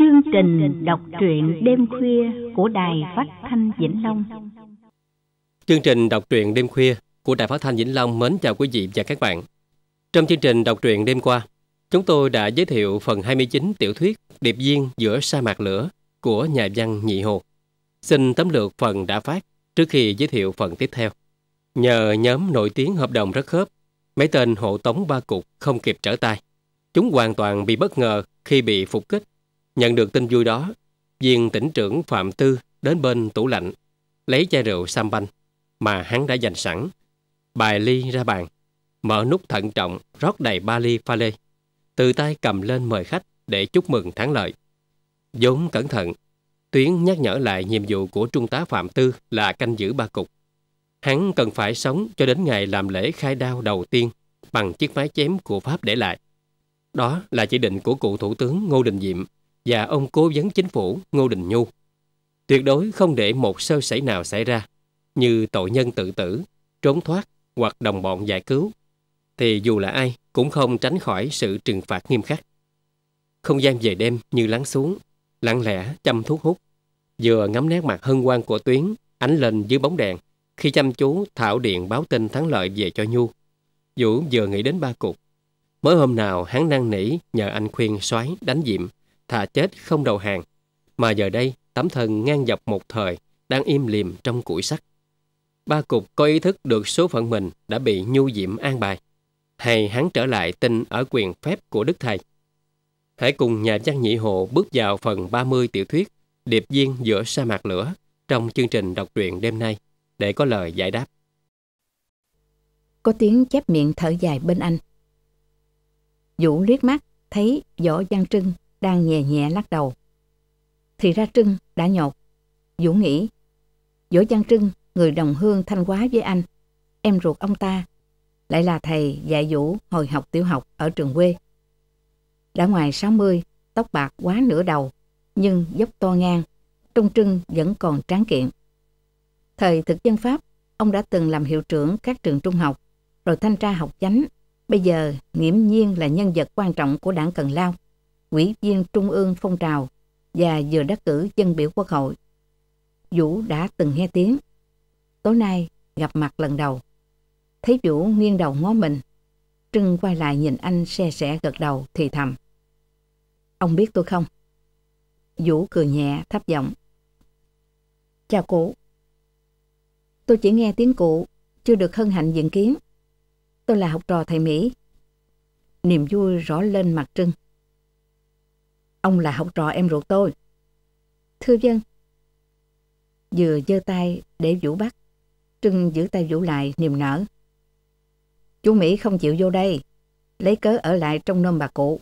chương trình đọc truyện đêm khuya của Đài Phát Thanh Vĩnh Long. Chương trình đọc truyện đêm khuya của Đài Phát Thanh Vĩnh Long mến chào quý vị và các bạn. Trong chương trình đọc truyện đêm qua, chúng tôi đã giới thiệu phần 29 tiểu thuyết Điệp viên giữa sa mạc lửa của nhà văn Nhị Hồ. Xin tấm lược phần đã phát trước khi giới thiệu phần tiếp theo. Nhờ nhóm nổi tiếng hợp đồng rất khớp, mấy tên hộ tống ba cục không kịp trở tay. Chúng hoàn toàn bị bất ngờ khi bị phục kích Nhận được tin vui đó, viên tỉnh trưởng Phạm Tư đến bên tủ lạnh, lấy chai rượu sam banh mà hắn đã dành sẵn, bài ly ra bàn, mở nút thận trọng rót đầy ba ly pha lê, từ tay cầm lên mời khách để chúc mừng thắng lợi. vốn cẩn thận, Tuyến nhắc nhở lại nhiệm vụ của Trung tá Phạm Tư là canh giữ ba cục. Hắn cần phải sống cho đến ngày làm lễ khai đao đầu tiên bằng chiếc máy chém của Pháp để lại. Đó là chỉ định của cụ Thủ tướng Ngô Đình Diệm và ông cố vấn chính phủ Ngô Đình Nhu. Tuyệt đối không để một sơ sẩy nào xảy ra, như tội nhân tự tử, trốn thoát hoặc đồng bọn giải cứu, thì dù là ai cũng không tránh khỏi sự trừng phạt nghiêm khắc. Không gian về đêm như lắng xuống, lặng lẽ chăm thuốc hút, vừa ngắm nét mặt hân hoan của Tuyến ánh lên dưới bóng đèn khi chăm chú thảo điện báo tin thắng lợi về cho Nhu. Vũ vừa nghĩ đến ba cục Mới hôm nào hắn năn nỉ nhờ anh khuyên soái đánh diệm thà chết không đầu hàng. Mà giờ đây, tấm thân ngang dọc một thời, đang im liềm trong củi sắt. Ba cục có ý thức được số phận mình đã bị nhu diễm an bài. Hay hắn trở lại tin ở quyền phép của Đức Thầy. Hãy cùng nhà văn nhị hộ bước vào phần 30 tiểu thuyết Điệp viên giữa sa mạc lửa trong chương trình đọc truyện đêm nay để có lời giải đáp. Có tiếng chép miệng thở dài bên anh. Vũ liếc mắt thấy Võ Văn Trưng đang nhẹ nhẹ lắc đầu. Thì ra Trưng đã nhột. Vũ nghĩ, Vũ Văn Trưng, người đồng hương thanh quá với anh, em ruột ông ta, lại là thầy dạy Vũ hồi học tiểu học ở trường quê. Đã ngoài 60, tóc bạc quá nửa đầu, nhưng dốc to ngang, trung trưng vẫn còn tráng kiện. Thời thực dân Pháp, ông đã từng làm hiệu trưởng các trường trung học, rồi thanh tra học chánh, bây giờ nghiễm nhiên là nhân vật quan trọng của đảng Cần Lao ủy viên trung ương phong trào và vừa đắc cử dân biểu quốc hội. Vũ đã từng nghe tiếng. Tối nay gặp mặt lần đầu. Thấy Vũ nghiêng đầu ngó mình. Trưng quay lại nhìn anh xe sẻ gật đầu thì thầm. Ông biết tôi không? Vũ cười nhẹ thấp giọng. Chào cụ. Tôi chỉ nghe tiếng cụ, chưa được hân hạnh diện kiến. Tôi là học trò thầy Mỹ. Niềm vui rõ lên mặt Trưng. Ông là học trò em ruột tôi. Thưa dân. Vừa giơ tay để Vũ bắt. Trưng giữ tay Vũ lại niềm nở. Chú Mỹ không chịu vô đây. Lấy cớ ở lại trong nôm bà cụ.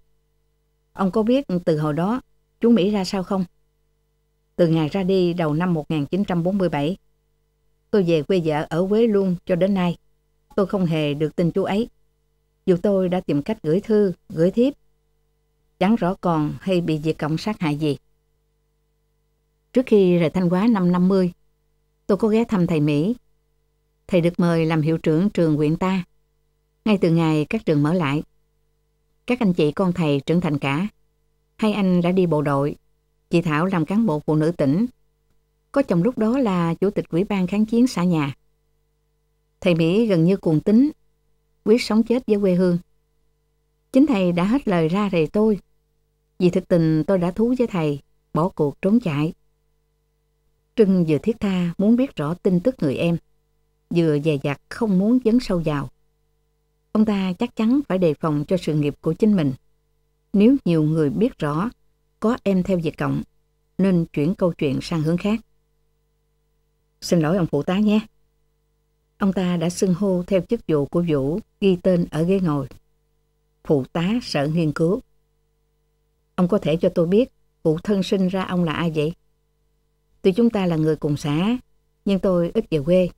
Ông có biết từ hồi đó chú Mỹ ra sao không? Từ ngày ra đi đầu năm 1947. Tôi về quê vợ ở Quế luôn cho đến nay. Tôi không hề được tin chú ấy. Dù tôi đã tìm cách gửi thư, gửi thiếp chẳng rõ còn hay bị diệt cộng sát hại gì. Trước khi rời Thanh Hóa năm 50, tôi có ghé thăm thầy Mỹ. Thầy được mời làm hiệu trưởng trường huyện ta. Ngay từ ngày các trường mở lại, các anh chị con thầy trưởng thành cả. Hai anh đã đi bộ đội, chị Thảo làm cán bộ phụ nữ tỉnh. Có chồng lúc đó là chủ tịch ủy ban kháng chiến xã nhà. Thầy Mỹ gần như cuồng tính, quyết sống chết với quê hương. Chính thầy đã hết lời ra rầy tôi vì thực tình tôi đã thú với thầy, bỏ cuộc trốn chạy. Trưng vừa thiết tha muốn biết rõ tin tức người em, vừa dè dặt không muốn dấn sâu vào. Ông ta chắc chắn phải đề phòng cho sự nghiệp của chính mình. Nếu nhiều người biết rõ có em theo việc cộng, nên chuyển câu chuyện sang hướng khác. Xin lỗi ông phụ tá nhé. Ông ta đã xưng hô theo chức vụ của Vũ ghi tên ở ghế ngồi. Phụ tá sợ nghiên cứu. Ông có thể cho tôi biết cụ thân sinh ra ông là ai vậy? Tuy chúng ta là người cùng xã, nhưng tôi ít về quê.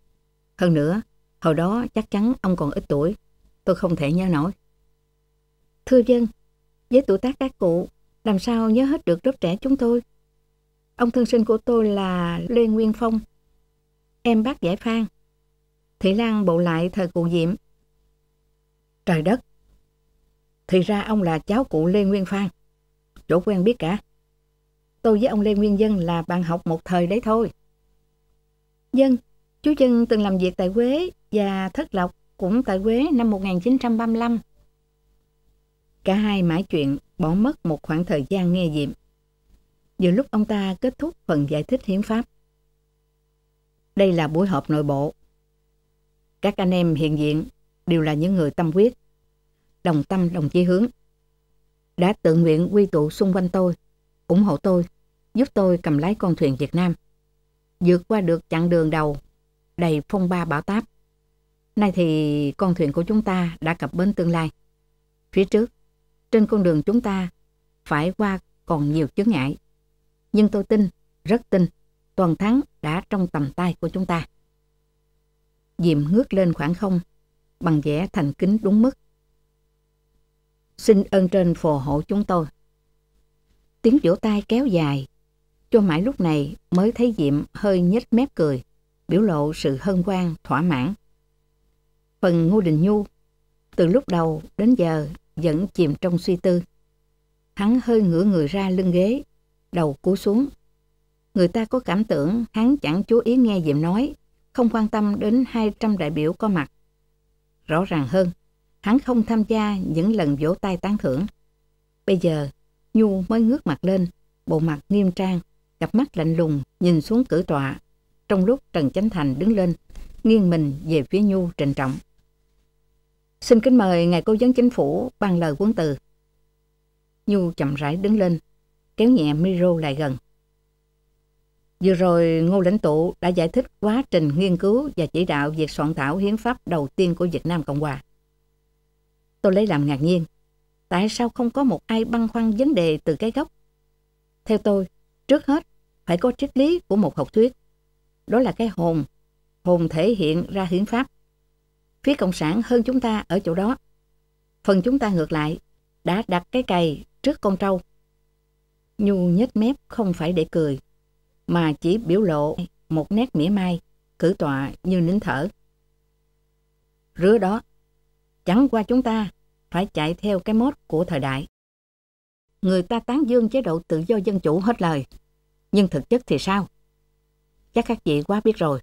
Hơn nữa, hồi đó chắc chắn ông còn ít tuổi, tôi không thể nhớ nổi. Thưa dân, với tuổi tác các cụ, làm sao nhớ hết được lớp trẻ chúng tôi? Ông thân sinh của tôi là Lê Nguyên Phong, em bác giải phan, Thị Lan bộ lại thời cụ Diệm. Trời đất! Thì ra ông là cháu cụ Lê Nguyên Phan chỗ quen biết cả. Tôi với ông Lê Nguyên Dân là bạn học một thời đấy thôi. Dân, chú Dân từng làm việc tại Quế và Thất Lộc cũng tại Quế năm 1935. Cả hai mãi chuyện bỏ mất một khoảng thời gian nghe diệm. Vừa lúc ông ta kết thúc phần giải thích hiến pháp. Đây là buổi họp nội bộ. Các anh em hiện diện đều là những người tâm quyết, đồng tâm đồng chí hướng đã tự nguyện quy tụ xung quanh tôi, ủng hộ tôi, giúp tôi cầm lái con thuyền Việt Nam. vượt qua được chặng đường đầu, đầy phong ba bão táp. Nay thì con thuyền của chúng ta đã cập bến tương lai. Phía trước, trên con đường chúng ta phải qua còn nhiều chướng ngại. Nhưng tôi tin, rất tin, toàn thắng đã trong tầm tay của chúng ta. Diệm ngước lên khoảng không, bằng vẻ thành kính đúng mức Xin ơn trên phù hộ chúng tôi. Tiếng vỗ tay kéo dài. Cho mãi lúc này mới thấy Diệm hơi nhếch mép cười, biểu lộ sự hân hoan thỏa mãn. Phần Ngô Đình Nhu, từ lúc đầu đến giờ vẫn chìm trong suy tư. Hắn hơi ngửa người ra lưng ghế, đầu cú xuống. Người ta có cảm tưởng hắn chẳng chú ý nghe Diệm nói, không quan tâm đến 200 đại biểu có mặt. Rõ ràng hơn, Hắn không tham gia những lần vỗ tay tán thưởng. Bây giờ, Nhu mới ngước mặt lên, bộ mặt nghiêm trang, cặp mắt lạnh lùng nhìn xuống cử tọa. Trong lúc Trần Chánh Thành đứng lên, nghiêng mình về phía Nhu trịnh trọng. Xin kính mời ngài cố vấn chính phủ ban lời quân từ. Nhu chậm rãi đứng lên, kéo nhẹ micro lại gần. Vừa rồi, Ngô lãnh tụ đã giải thích quá trình nghiên cứu và chỉ đạo việc soạn thảo hiến pháp đầu tiên của Việt Nam Cộng Hòa. Tôi lấy làm ngạc nhiên. Tại sao không có một ai băn khoăn vấn đề từ cái gốc? Theo tôi, trước hết phải có triết lý của một học thuyết. Đó là cái hồn, hồn thể hiện ra hiến pháp. Phía Cộng sản hơn chúng ta ở chỗ đó. Phần chúng ta ngược lại, đã đặt cái cày trước con trâu. Nhu nhếch mép không phải để cười, mà chỉ biểu lộ một nét mỉa mai, cử tọa như nín thở. Rứa đó Chẳng qua chúng ta phải chạy theo cái mốt của thời đại. Người ta tán dương chế độ tự do dân chủ hết lời. Nhưng thực chất thì sao? Chắc các vị quá biết rồi.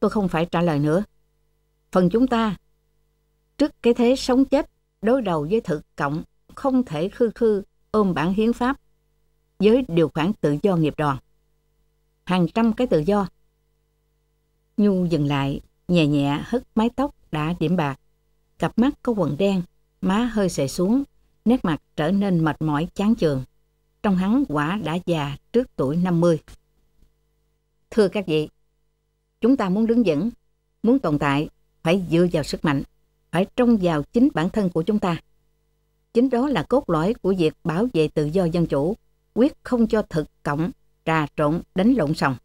Tôi không phải trả lời nữa. Phần chúng ta, trước cái thế sống chết, đối đầu với thực cộng, không thể khư khư ôm bản hiến pháp với điều khoản tự do nghiệp đoàn. Hàng trăm cái tự do. Nhu dừng lại, nhẹ nhẹ hất mái tóc đã điểm bạc cặp mắt có quần đen, má hơi sệ xuống, nét mặt trở nên mệt mỏi chán chường. Trong hắn quả đã già trước tuổi 50. Thưa các vị, chúng ta muốn đứng vững, muốn tồn tại, phải dựa vào sức mạnh, phải trông vào chính bản thân của chúng ta. Chính đó là cốt lõi của việc bảo vệ tự do dân chủ, quyết không cho thực cộng, trà trộn, đánh lộn sòng.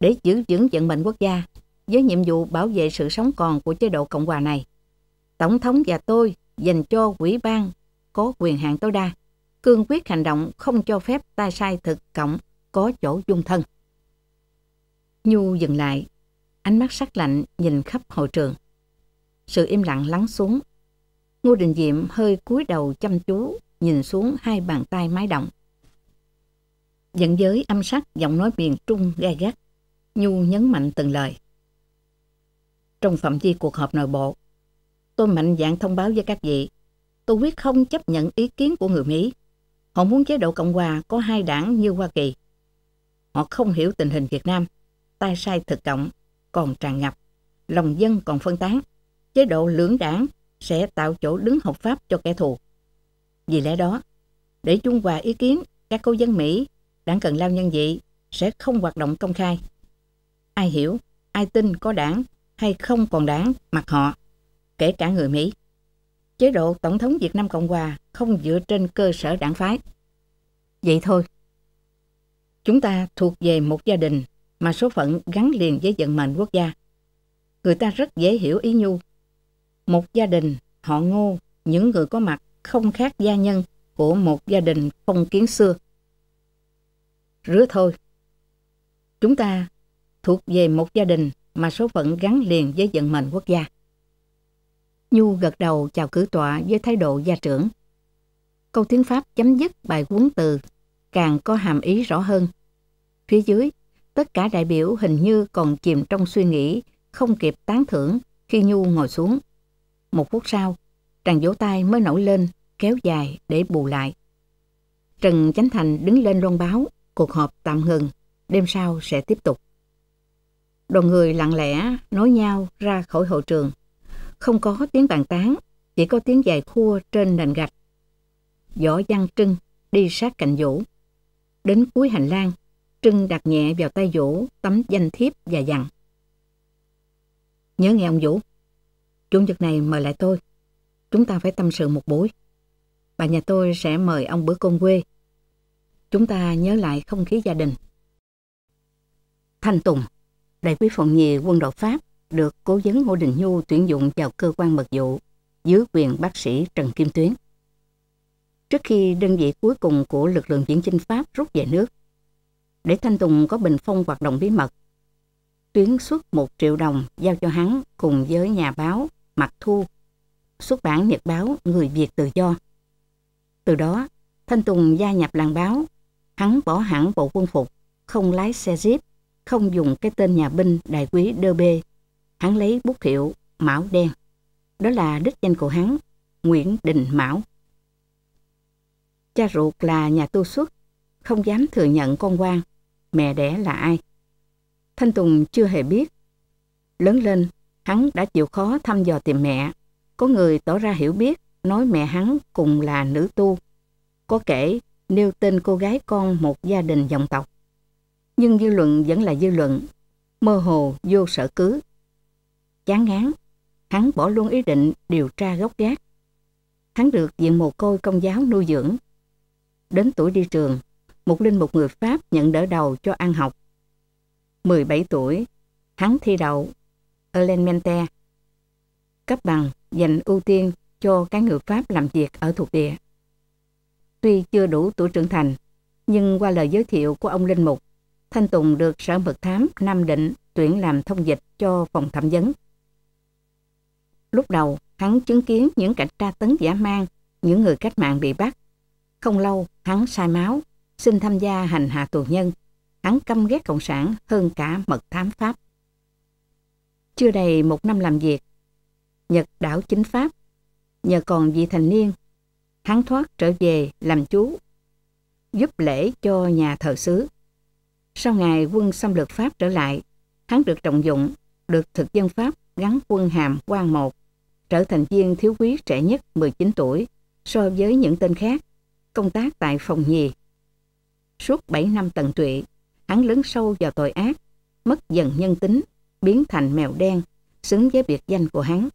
Để giữ vững vận mệnh quốc gia, với nhiệm vụ bảo vệ sự sống còn của chế độ Cộng hòa này, Tổng thống và tôi dành cho quỹ ban có quyền hạn tối đa, cương quyết hành động không cho phép ta sai thực cộng có chỗ dung thân. Nhu dừng lại, ánh mắt sắc lạnh nhìn khắp hội trường. Sự im lặng lắng xuống. Ngô Đình Diệm hơi cúi đầu chăm chú, nhìn xuống hai bàn tay mái động. Dẫn giới âm sắc giọng nói miền Trung gai gắt. Nhu nhấn mạnh từng lời. Trong phạm vi cuộc họp nội bộ, Tôi mạnh dạn thông báo với các vị, tôi quyết không chấp nhận ý kiến của người Mỹ. Họ muốn chế độ Cộng hòa có hai đảng như Hoa Kỳ. Họ không hiểu tình hình Việt Nam, tay sai thực cộng còn tràn ngập, lòng dân còn phân tán. Chế độ lưỡng đảng sẽ tạo chỗ đứng hợp pháp cho kẻ thù. Vì lẽ đó, để trung hòa ý kiến các cố dân Mỹ, đảng cần lao nhân dị sẽ không hoạt động công khai. Ai hiểu, ai tin có đảng hay không còn đảng, mặc họ kể cả người Mỹ. Chế độ Tổng thống Việt Nam Cộng Hòa không dựa trên cơ sở đảng phái. Vậy thôi. Chúng ta thuộc về một gia đình mà số phận gắn liền với vận mệnh quốc gia. Người ta rất dễ hiểu ý nhu. Một gia đình, họ ngô, những người có mặt không khác gia nhân của một gia đình phong kiến xưa. Rứa thôi. Chúng ta thuộc về một gia đình mà số phận gắn liền với vận mệnh quốc gia. Nhu gật đầu chào cử tọa với thái độ gia trưởng. Câu tiếng Pháp chấm dứt bài huấn từ, càng có hàm ý rõ hơn. Phía dưới, tất cả đại biểu hình như còn chìm trong suy nghĩ, không kịp tán thưởng khi Nhu ngồi xuống. Một phút sau, tràng vỗ tay mới nổi lên, kéo dài để bù lại. Trần Chánh Thành đứng lên loan báo, cuộc họp tạm ngừng, đêm sau sẽ tiếp tục. Đoàn người lặng lẽ nói nhau ra khỏi hội trường không có tiếng bàn tán, chỉ có tiếng dài khua trên nền gạch. Võ Văn Trưng đi sát cạnh Vũ. Đến cuối hành lang, Trưng đặt nhẹ vào tay Vũ tấm danh thiếp và dặn. Nhớ nghe ông Vũ, chủ nhật này mời lại tôi. Chúng ta phải tâm sự một buổi. Bà nhà tôi sẽ mời ông bữa cơm quê. Chúng ta nhớ lại không khí gia đình. Thanh Tùng, đại quý phòng nhì quân đội Pháp, được cố vấn Ngô Đình Nhu tuyển dụng vào cơ quan mật vụ dưới quyền bác sĩ Trần Kim Tuyến. Trước khi đơn vị cuối cùng của lực lượng viễn chinh Pháp rút về nước, để Thanh Tùng có bình phong hoạt động bí mật, Tuyến xuất 1 triệu đồng giao cho hắn cùng với nhà báo Mạc Thu, xuất bản nhật báo Người Việt Tự Do. Từ đó, Thanh Tùng gia nhập làng báo, hắn bỏ hẳn bộ quân phục, không lái xe jeep, không dùng cái tên nhà binh đại quý Đơ Bê hắn lấy bút hiệu Mão Đen. Đó là đích danh của hắn, Nguyễn Đình Mão. Cha ruột là nhà tu xuất, không dám thừa nhận con quan, mẹ đẻ là ai. Thanh Tùng chưa hề biết. Lớn lên, hắn đã chịu khó thăm dò tìm mẹ. Có người tỏ ra hiểu biết, nói mẹ hắn cùng là nữ tu. Có kể nêu tên cô gái con một gia đình dòng tộc. Nhưng dư luận vẫn là dư luận, mơ hồ vô sở cứ chán ngán, hắn bỏ luôn ý định điều tra gốc gác. Hắn được diện mồ côi công giáo nuôi dưỡng. Đến tuổi đi trường, một linh một người Pháp nhận đỡ đầu cho ăn học. 17 tuổi, hắn thi đậu Elemente, cấp bằng dành ưu tiên cho các người Pháp làm việc ở thuộc địa. Tuy chưa đủ tuổi trưởng thành, nhưng qua lời giới thiệu của ông Linh Mục, Thanh Tùng được Sở Mật Thám Nam Định tuyển làm thông dịch cho phòng thẩm vấn. Lúc đầu, hắn chứng kiến những cảnh tra tấn giả mang, những người cách mạng bị bắt. Không lâu, hắn sai máu, xin tham gia hành hạ tù nhân. Hắn căm ghét Cộng sản hơn cả mật thám Pháp. Chưa đầy một năm làm việc, Nhật đảo chính Pháp. Nhờ còn vị thành niên, hắn thoát trở về làm chú, giúp lễ cho nhà thờ xứ. Sau ngày quân xâm lược Pháp trở lại, hắn được trọng dụng, được thực dân Pháp gắn quân hàm quan một trở thành viên thiếu quý trẻ nhất 19 tuổi so với những tên khác, công tác tại phòng nhì. Suốt 7 năm tận tụy, hắn lớn sâu vào tội ác, mất dần nhân tính, biến thành mèo đen, xứng với biệt danh của hắn.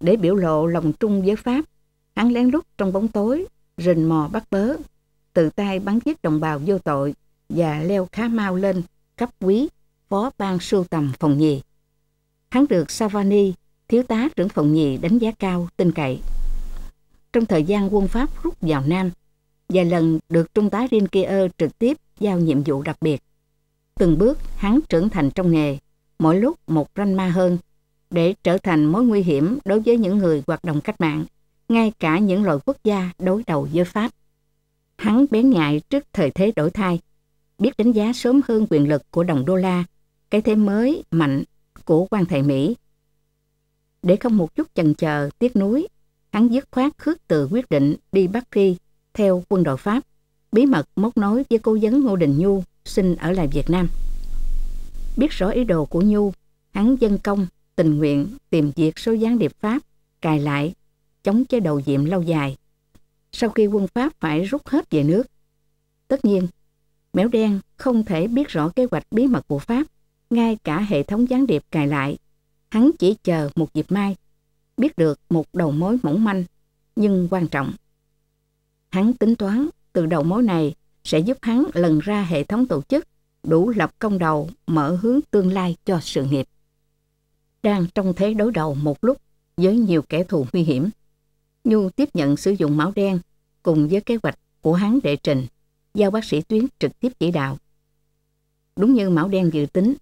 Để biểu lộ lòng trung với Pháp, hắn lén lút trong bóng tối, rình mò bắt bớ, tự tay bắn giết đồng bào vô tội và leo khá mau lên cấp quý phó ban sưu tầm phòng nhì hắn được Savani, thiếu tá trưởng phòng nhì đánh giá cao, tin cậy. Trong thời gian quân Pháp rút vào Nam, vài lần được Trung tá Rinkier trực tiếp giao nhiệm vụ đặc biệt. Từng bước hắn trưởng thành trong nghề, mỗi lúc một ranh ma hơn, để trở thành mối nguy hiểm đối với những người hoạt động cách mạng, ngay cả những loại quốc gia đối đầu với Pháp. Hắn bén nhạy trước thời thế đổi thay, biết đánh giá sớm hơn quyền lực của đồng đô la, cái thế mới mạnh của quan thầy Mỹ. Để không một chút chần chờ, tiếc nuối, hắn dứt khoát khước từ quyết định đi Bắc Phi theo quân đội Pháp, bí mật móc nối với cố vấn Ngô Đình Nhu xin ở lại Việt Nam. Biết rõ ý đồ của Nhu, hắn dân công, tình nguyện tìm việc số gián điệp Pháp, cài lại, chống chế đầu diệm lâu dài. Sau khi quân Pháp phải rút hết về nước, tất nhiên, mèo Đen không thể biết rõ kế hoạch bí mật của Pháp ngay cả hệ thống gián điệp cài lại. Hắn chỉ chờ một dịp mai, biết được một đầu mối mỏng manh, nhưng quan trọng. Hắn tính toán từ đầu mối này sẽ giúp hắn lần ra hệ thống tổ chức đủ lập công đầu mở hướng tương lai cho sự nghiệp. Đang trong thế đối đầu một lúc với nhiều kẻ thù nguy hiểm, Nhu tiếp nhận sử dụng máu đen cùng với kế hoạch của hắn đệ trình, giao bác sĩ tuyến trực tiếp chỉ đạo. Đúng như máu đen dự tính,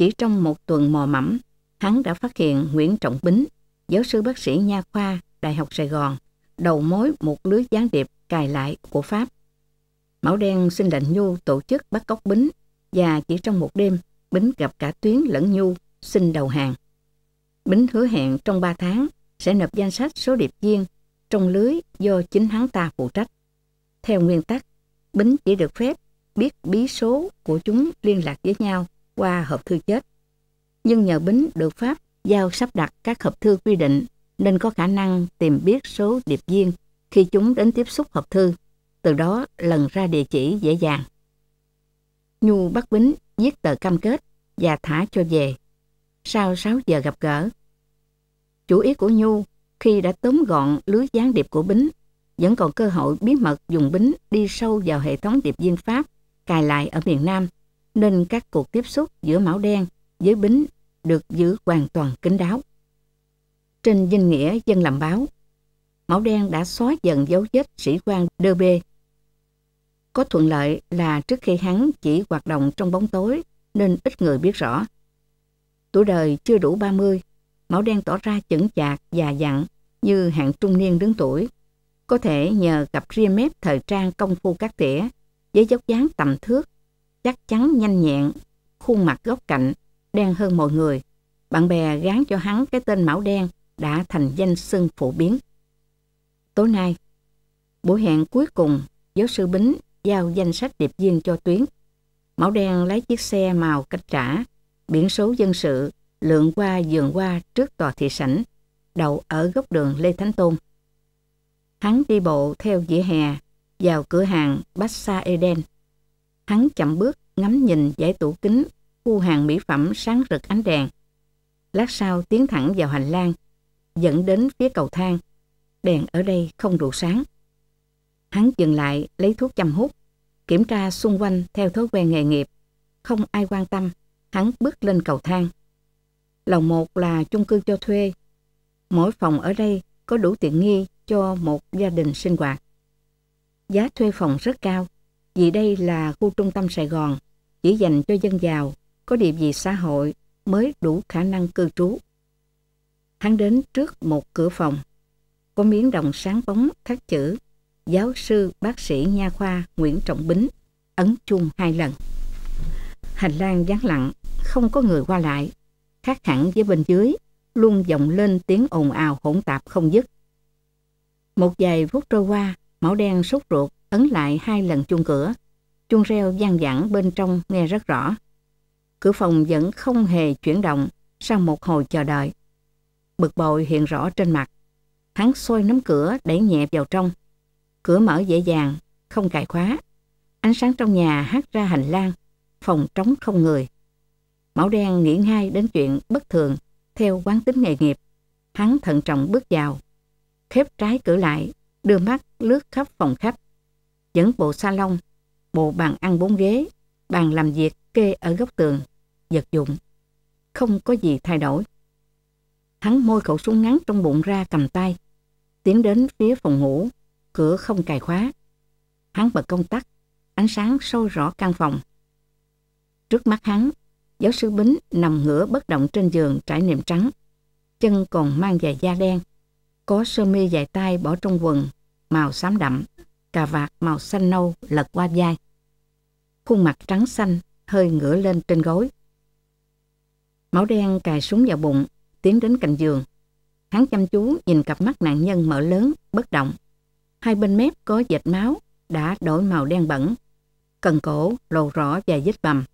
chỉ trong một tuần mò mẫm, hắn đã phát hiện Nguyễn Trọng Bính, giáo sư bác sĩ nha khoa Đại học Sài Gòn, đầu mối một lưới gián điệp cài lại của Pháp. Mão Đen xin lệnh Nhu tổ chức bắt cóc Bính và chỉ trong một đêm, Bính gặp cả Tuyến lẫn Nhu xin đầu hàng. Bính hứa hẹn trong 3 tháng sẽ nộp danh sách số điệp viên trong lưới do chính hắn ta phụ trách. Theo nguyên tắc, Bính chỉ được phép biết bí số của chúng liên lạc với nhau qua hộp thư chết. Nhưng nhờ Bính được Pháp giao sắp đặt các hộp thư quy định nên có khả năng tìm biết số điệp viên khi chúng đến tiếp xúc hộp thư, từ đó lần ra địa chỉ dễ dàng. Nhu bắt Bính viết tờ cam kết và thả cho về. Sau 6 giờ gặp gỡ, chủ ý của Nhu khi đã tóm gọn lưới gián điệp của Bính vẫn còn cơ hội bí mật dùng Bính đi sâu vào hệ thống điệp viên Pháp cài lại ở miền Nam nên các cuộc tiếp xúc giữa Mão Đen với Bính được giữ hoàn toàn kín đáo. Trên danh nghĩa dân làm báo, Mão Đen đã xóa dần dấu vết sĩ quan Đơ Bê. Có thuận lợi là trước khi hắn chỉ hoạt động trong bóng tối nên ít người biết rõ. Tuổi đời chưa đủ 30, Mão Đen tỏ ra chững chạc, và dặn như hạng trung niên đứng tuổi. Có thể nhờ cặp ria mép thời trang công phu các tỉa với dốc dáng tầm thước chắc chắn nhanh nhẹn, khuôn mặt góc cạnh, đen hơn mọi người. Bạn bè gán cho hắn cái tên Mão Đen đã thành danh xưng phổ biến. Tối nay, buổi hẹn cuối cùng, giáo sư Bính giao danh sách điệp viên cho Tuyến. Mão Đen lái chiếc xe màu cách trả, biển số dân sự, lượn qua dường qua trước tòa thị sảnh, đầu ở góc đường Lê Thánh Tôn. Hắn đi bộ theo dĩa hè vào cửa hàng bách sa Eden Hắn chậm bước ngắm nhìn giải tủ kính, khu hàng mỹ phẩm sáng rực ánh đèn. Lát sau tiến thẳng vào hành lang, dẫn đến phía cầu thang. Đèn ở đây không đủ sáng. Hắn dừng lại lấy thuốc chăm hút, kiểm tra xung quanh theo thói quen nghề nghiệp. Không ai quan tâm, hắn bước lên cầu thang. Lầu một là chung cư cho thuê. Mỗi phòng ở đây có đủ tiện nghi cho một gia đình sinh hoạt. Giá thuê phòng rất cao, vì đây là khu trung tâm Sài Gòn, chỉ dành cho dân giàu, có địa vị xã hội mới đủ khả năng cư trú. Hắn đến trước một cửa phòng, có miếng đồng sáng bóng khắc chữ Giáo sư bác sĩ nha khoa Nguyễn Trọng Bính, ấn chuông hai lần. Hành lang vắng lặng, không có người qua lại, khác hẳn với bên dưới, luôn vọng lên tiếng ồn ào hỗn tạp không dứt. Một vài phút trôi qua, Mão Đen sốt ruột ấn lại hai lần chuông cửa. Chuông reo gian dẳng bên trong nghe rất rõ. Cửa phòng vẫn không hề chuyển động sau một hồi chờ đợi. Bực bội hiện rõ trên mặt. Hắn xôi nắm cửa đẩy nhẹ vào trong. Cửa mở dễ dàng, không cài khóa. Ánh sáng trong nhà hát ra hành lang, phòng trống không người. Mão đen nghĩ ngay đến chuyện bất thường theo quán tính nghề nghiệp. Hắn thận trọng bước vào, khép trái cửa lại, đưa mắt lướt khắp phòng khách vẫn bộ salon, bộ bàn ăn bốn ghế, bàn làm việc kê ở góc tường, vật dụng. Không có gì thay đổi. Hắn môi khẩu súng ngắn trong bụng ra cầm tay, tiến đến phía phòng ngủ, cửa không cài khóa. Hắn bật công tắc, ánh sáng sâu rõ căn phòng. Trước mắt hắn, giáo sư Bính nằm ngửa bất động trên giường trải nệm trắng. Chân còn mang giày da đen, có sơ mi dài tay bỏ trong quần, màu xám đậm cà vạt màu xanh nâu lật qua vai. Khuôn mặt trắng xanh, hơi ngửa lên trên gối. Máu đen cài súng vào bụng, tiến đến cạnh giường. Hắn chăm chú nhìn cặp mắt nạn nhân mở lớn, bất động. Hai bên mép có dệt máu, đã đổi màu đen bẩn. Cần cổ lộ rõ và vết bầm.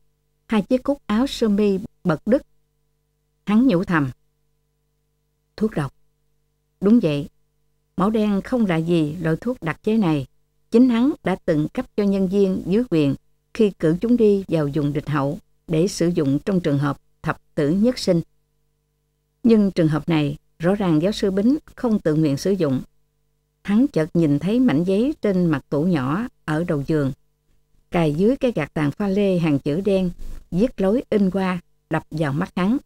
Hai chiếc cúc áo sơ mi bật đứt. Hắn nhủ thầm. Thuốc độc. Đúng vậy, máu đen không là gì loại thuốc đặc chế này chính hắn đã từng cấp cho nhân viên dưới quyền khi cử chúng đi vào dùng địch hậu để sử dụng trong trường hợp thập tử nhất sinh. Nhưng trường hợp này, rõ ràng giáo sư Bính không tự nguyện sử dụng. Hắn chợt nhìn thấy mảnh giấy trên mặt tủ nhỏ ở đầu giường. Cài dưới cái gạt tàn pha lê hàng chữ đen, viết lối in qua, đập vào mắt hắn.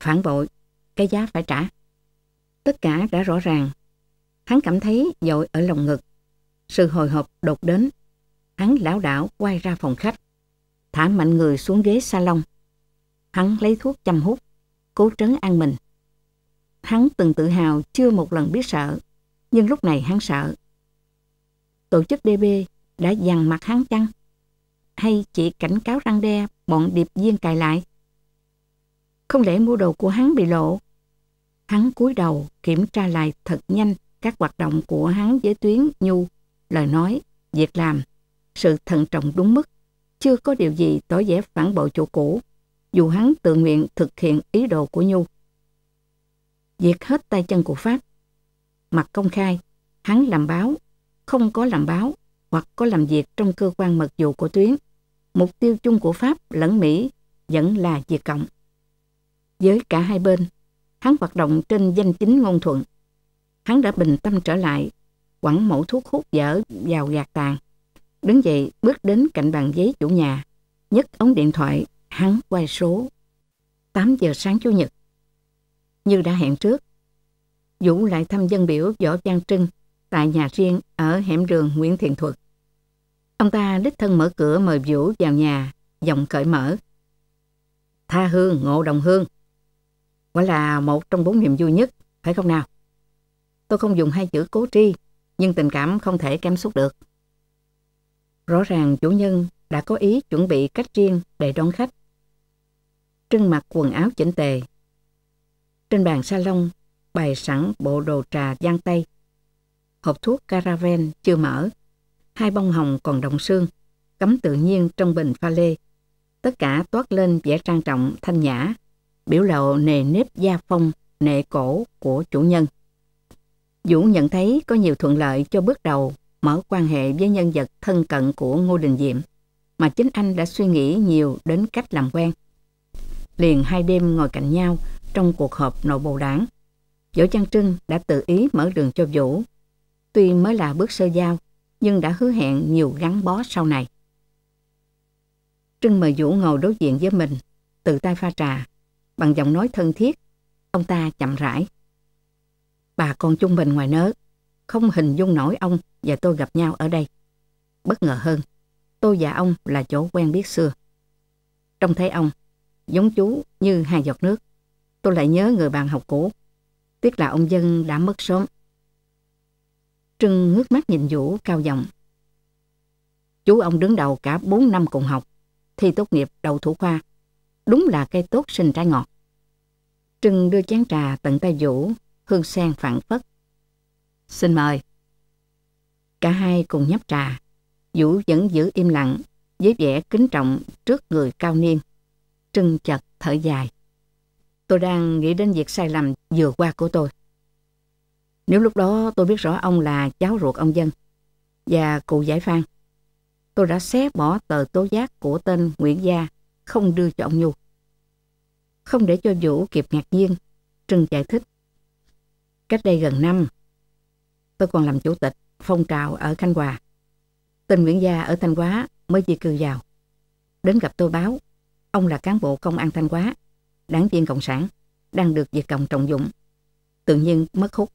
Phản bội, cái giá phải trả. Tất cả đã rõ ràng. Hắn cảm thấy dội ở lòng ngực, sự hồi hộp đột đến. Hắn lão đảo quay ra phòng khách. Thả mạnh người xuống ghế salon. Hắn lấy thuốc chăm hút. Cố trấn an mình. Hắn từng tự hào chưa một lần biết sợ. Nhưng lúc này hắn sợ. Tổ chức DB đã dằn mặt hắn chăng? Hay chỉ cảnh cáo răng đe bọn điệp viên cài lại? Không lẽ mua đồ của hắn bị lộ? Hắn cúi đầu kiểm tra lại thật nhanh các hoạt động của hắn với tuyến Nhu lời nói, việc làm, sự thận trọng đúng mức, chưa có điều gì tỏ vẻ phản bội chỗ cũ, dù hắn tự nguyện thực hiện ý đồ của Nhu. Diệt hết tay chân của Pháp. Mặt công khai, hắn làm báo, không có làm báo hoặc có làm việc trong cơ quan mật vụ của tuyến. Mục tiêu chung của Pháp lẫn Mỹ vẫn là diệt cộng. Với cả hai bên, hắn hoạt động trên danh chính ngôn thuận. Hắn đã bình tâm trở lại quẳng mẫu thuốc hút dở vào gạt tàn. Đứng dậy bước đến cạnh bàn giấy chủ nhà, nhấc ống điện thoại, hắn quay số. 8 giờ sáng Chủ nhật. Như đã hẹn trước, Vũ lại thăm dân biểu Võ văn Trưng tại nhà riêng ở hẻm đường Nguyễn Thiện Thuật. Ông ta đích thân mở cửa mời Vũ vào nhà, giọng cởi mở. Tha hương, ngộ đồng hương. Quả là một trong bốn niềm vui nhất, phải không nào? Tôi không dùng hai chữ cố tri nhưng tình cảm không thể kém xúc được. Rõ ràng chủ nhân đã có ý chuẩn bị cách riêng để đón khách. Trưng mặc quần áo chỉnh tề. Trên bàn salon bày sẵn bộ đồ trà giang tay Hộp thuốc caraven chưa mở, hai bông hồng còn động xương, cắm tự nhiên trong bình pha lê. Tất cả toát lên vẻ trang trọng thanh nhã, biểu lộ nề nếp gia phong, nệ cổ của chủ nhân. Vũ nhận thấy có nhiều thuận lợi cho bước đầu mở quan hệ với nhân vật thân cận của Ngô Đình Diệm mà chính anh đã suy nghĩ nhiều đến cách làm quen. Liền hai đêm ngồi cạnh nhau trong cuộc họp nội bộ đảng. Võ Trang Trưng đã tự ý mở đường cho Vũ. Tuy mới là bước sơ giao nhưng đã hứa hẹn nhiều gắn bó sau này. Trưng mời Vũ ngồi đối diện với mình tự tay pha trà bằng giọng nói thân thiết ông ta chậm rãi Bà còn trung bình ngoài nớ, không hình dung nổi ông và tôi gặp nhau ở đây. Bất ngờ hơn, tôi và ông là chỗ quen biết xưa. trong thấy ông, giống chú như hai giọt nước. Tôi lại nhớ người bạn học cũ. Tiếc là ông Dân đã mất sớm. Trưng ngước mắt nhìn Vũ cao giọng. Chú ông đứng đầu cả 4 năm cùng học, thi tốt nghiệp đầu thủ khoa. Đúng là cây tốt sinh trái ngọt. Trưng đưa chén trà tận tay Vũ Hương Sen phản phất. Xin mời. Cả hai cùng nhấp trà. Vũ vẫn giữ im lặng, với vẻ kính trọng trước người cao niên. Trưng chật thở dài. Tôi đang nghĩ đến việc sai lầm vừa qua của tôi. Nếu lúc đó tôi biết rõ ông là cháu ruột ông Dân và cụ Giải Phan, tôi đã xé bỏ tờ tố giác của tên Nguyễn Gia không đưa cho ông Nhu. Không để cho Vũ kịp ngạc nhiên, Trưng giải thích cách đây gần năm. Tôi còn làm chủ tịch phong trào ở Khanh Hòa. Tình Nguyễn Gia ở Thanh Hóa mới di cư vào. Đến gặp tôi báo, ông là cán bộ công an Thanh Hóa, đảng viên Cộng sản, đang được Việt Cộng trọng dụng. Tự nhiên mất hút.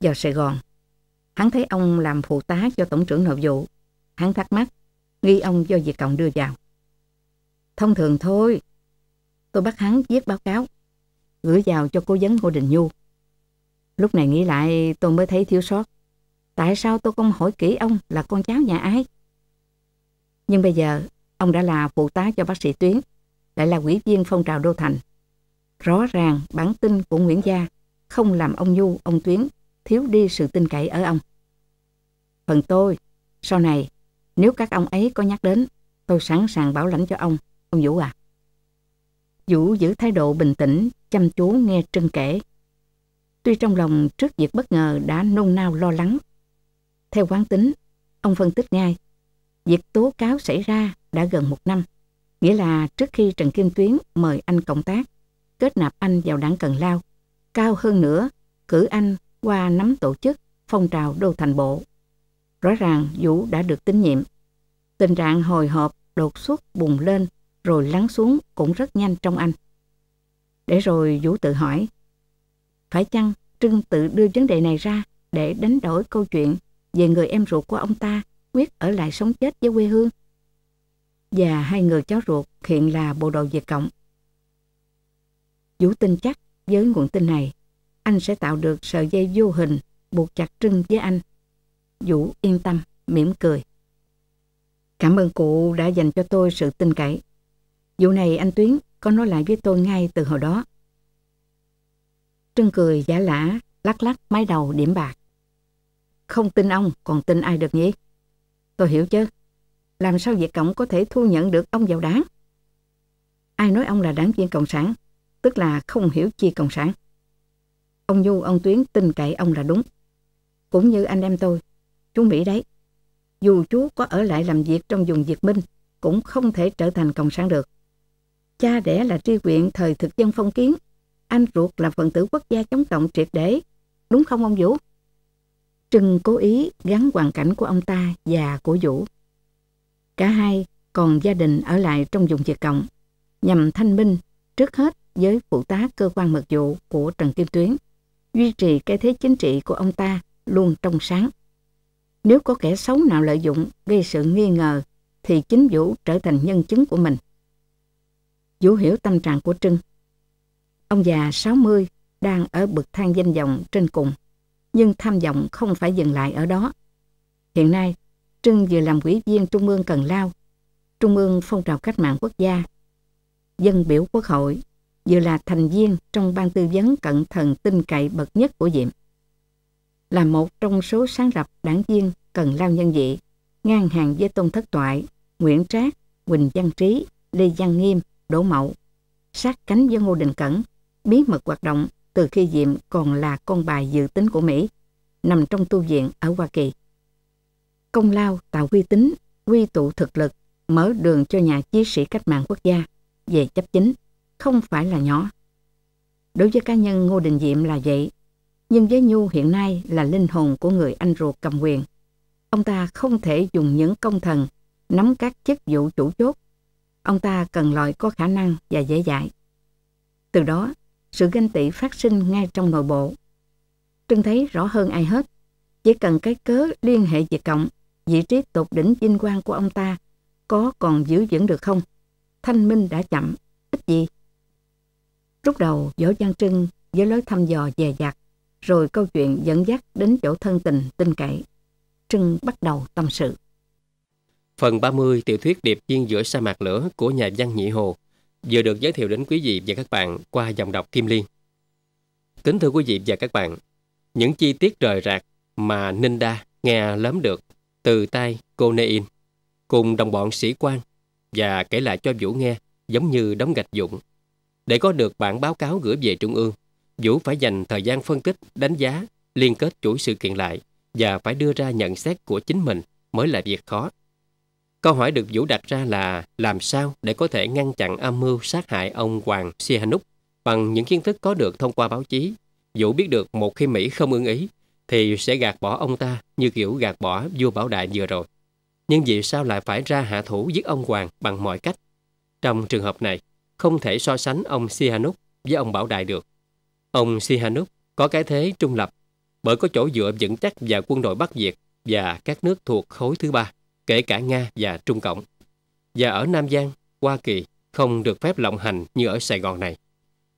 Vào Sài Gòn, hắn thấy ông làm phụ tá cho Tổng trưởng Nội vụ. Hắn thắc mắc, nghi ông do Việt Cộng đưa vào. Thông thường thôi, tôi bắt hắn viết báo cáo, gửi vào cho cố vấn Ngô Đình Nhu Lúc này nghĩ lại tôi mới thấy thiếu sót. Tại sao tôi không hỏi kỹ ông là con cháu nhà ai? Nhưng bây giờ, ông đã là phụ tá cho bác sĩ Tuyến, lại là quỹ viên phong trào Đô Thành. Rõ ràng bản tin của Nguyễn Gia không làm ông nhu ông Tuyến thiếu đi sự tin cậy ở ông. Phần tôi, sau này, nếu các ông ấy có nhắc đến, tôi sẵn sàng bảo lãnh cho ông, ông Vũ à. Vũ giữ thái độ bình tĩnh, chăm chú nghe Trân kể tuy trong lòng trước việc bất ngờ đã nôn nao lo lắng. Theo quán tính, ông phân tích ngay, việc tố cáo xảy ra đã gần một năm, nghĩa là trước khi Trần Kim Tuyến mời anh cộng tác, kết nạp anh vào đảng Cần Lao, cao hơn nữa, cử anh qua nắm tổ chức phong trào đô thành bộ. Rõ ràng Vũ đã được tín nhiệm. Tình trạng hồi hộp đột xuất bùng lên rồi lắng xuống cũng rất nhanh trong anh. Để rồi Vũ tự hỏi, phải chăng Trưng tự đưa vấn đề này ra để đánh đổi câu chuyện về người em ruột của ông ta quyết ở lại sống chết với quê hương? Và hai người cháu ruột hiện là bộ đội Việt Cộng. Vũ tin chắc với nguồn tin này, anh sẽ tạo được sợi dây vô hình buộc chặt Trưng với anh. Vũ yên tâm, mỉm cười. Cảm ơn cụ đã dành cho tôi sự tin cậy. Vụ này anh Tuyến có nói lại với tôi ngay từ hồi đó trưng cười giả lả, lắc lắc mái đầu điểm bạc. Không tin ông, còn tin ai được nhỉ? Tôi hiểu chứ. Làm sao Việt Cộng có thể thu nhận được ông vào đáng Ai nói ông là đảng viên Cộng sản, tức là không hiểu chi Cộng sản. Ông Du, ông Tuyến tin cậy ông là đúng. Cũng như anh em tôi, chú Mỹ đấy. Dù chú có ở lại làm việc trong vùng Việt Minh, cũng không thể trở thành Cộng sản được. Cha đẻ là tri huyện thời thực dân phong kiến, anh ruột là phần tử quốc gia chống cộng triệt để. Đúng không ông Vũ? Trừng cố ý gắn hoàn cảnh của ông ta và của Vũ. Cả hai còn gia đình ở lại trong vùng Việt Cộng, nhằm thanh minh trước hết với phụ tá cơ quan mật vụ của Trần Kim Tuyến, duy trì cái thế chính trị của ông ta luôn trong sáng. Nếu có kẻ xấu nào lợi dụng gây sự nghi ngờ thì chính Vũ trở thành nhân chứng của mình. Vũ hiểu tâm trạng của Trưng Ông già 60 đang ở bậc thang danh vọng trên cùng, nhưng tham vọng không phải dừng lại ở đó. Hiện nay, Trưng vừa làm ủy viên Trung ương Cần Lao, Trung ương phong trào cách mạng quốc gia, dân biểu quốc hội, vừa là thành viên trong ban tư vấn cận thần tin cậy bậc nhất của Diệm. Là một trong số sáng lập đảng viên Cần Lao nhân dị, ngang hàng với Tôn Thất Toại, Nguyễn Trác, Quỳnh Văn Trí, Lê Văn Nghiêm, Đỗ Mậu, sát cánh với Ngô Đình Cẩn bí mật hoạt động từ khi Diệm còn là con bài dự tính của Mỹ, nằm trong tu viện ở Hoa Kỳ. Công lao tạo uy tín, quy tụ thực lực, mở đường cho nhà chiến sĩ cách mạng quốc gia về chấp chính, không phải là nhỏ. Đối với cá nhân Ngô Đình Diệm là vậy, nhưng với Nhu hiện nay là linh hồn của người anh ruột cầm quyền. Ông ta không thể dùng những công thần nắm các chức vụ chủ chốt. Ông ta cần loại có khả năng và dễ dạy Từ đó, sự ganh tị phát sinh ngay trong nội bộ. Trân thấy rõ hơn ai hết, chỉ cần cái cớ liên hệ về cộng, vị trí tột đỉnh vinh quang của ông ta có còn giữ vững được không? Thanh minh đã chậm, ít gì. Rút đầu Võ Giang Trưng với lối thăm dò dè dặt, rồi câu chuyện dẫn dắt đến chỗ thân tình tin cậy. Trưng bắt đầu tâm sự. Phần 30 tiểu thuyết điệp viên giữa sa mạc lửa của nhà văn Nhị Hồ vừa được giới thiệu đến quý vị và các bạn qua dòng đọc Kim Liên. Kính thưa quý vị và các bạn, những chi tiết rời rạc mà Ninh Đa nghe lắm được từ tay cô Nein cùng đồng bọn sĩ quan và kể lại cho Vũ nghe giống như đóng gạch dụng. Để có được bản báo cáo gửi về Trung ương, Vũ phải dành thời gian phân tích, đánh giá, liên kết chuỗi sự kiện lại và phải đưa ra nhận xét của chính mình mới là việc khó. Câu hỏi được Vũ đặt ra là làm sao để có thể ngăn chặn âm mưu sát hại ông Hoàng Sihanouk bằng những kiến thức có được thông qua báo chí. Vũ biết được một khi Mỹ không ưng ý thì sẽ gạt bỏ ông ta như kiểu gạt bỏ vua Bảo Đại vừa rồi. Nhưng vì sao lại phải ra hạ thủ giết ông Hoàng bằng mọi cách? Trong trường hợp này, không thể so sánh ông Sihanouk với ông Bảo Đại được. Ông Sihanouk có cái thế trung lập bởi có chỗ dựa vững chắc và quân đội Bắc Việt và các nước thuộc khối thứ ba kể cả Nga và Trung Cộng. Và ở Nam Giang, Hoa Kỳ không được phép lộng hành như ở Sài Gòn này,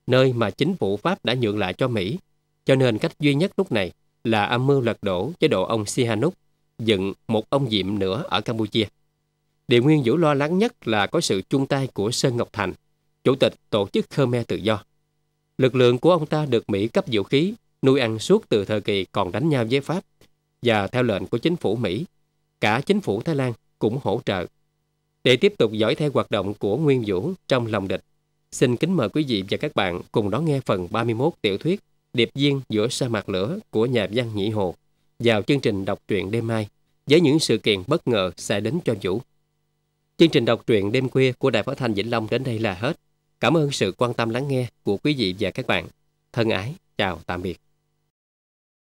nơi mà chính phủ Pháp đã nhượng lại cho Mỹ, cho nên cách duy nhất lúc này là âm mưu lật đổ chế độ ông Sihanouk dựng một ông diệm nữa ở Campuchia. Điều Nguyên Vũ lo lắng nhất là có sự chung tay của Sơn Ngọc Thành, chủ tịch tổ chức Khmer Tự Do. Lực lượng của ông ta được Mỹ cấp vũ khí, nuôi ăn suốt từ thời kỳ còn đánh nhau với Pháp và theo lệnh của chính phủ Mỹ cả chính phủ Thái Lan cũng hỗ trợ. Để tiếp tục dõi theo hoạt động của Nguyên Vũ trong lòng địch, xin kính mời quý vị và các bạn cùng đón nghe phần 31 tiểu thuyết Điệp viên giữa sa mạc lửa của nhà văn Nhị Hồ vào chương trình đọc truyện đêm mai với những sự kiện bất ngờ sẽ đến cho Vũ. Chương trình đọc truyện đêm khuya của Đài Phát thanh Vĩnh Long đến đây là hết. Cảm ơn sự quan tâm lắng nghe của quý vị và các bạn. Thân ái, chào tạm biệt.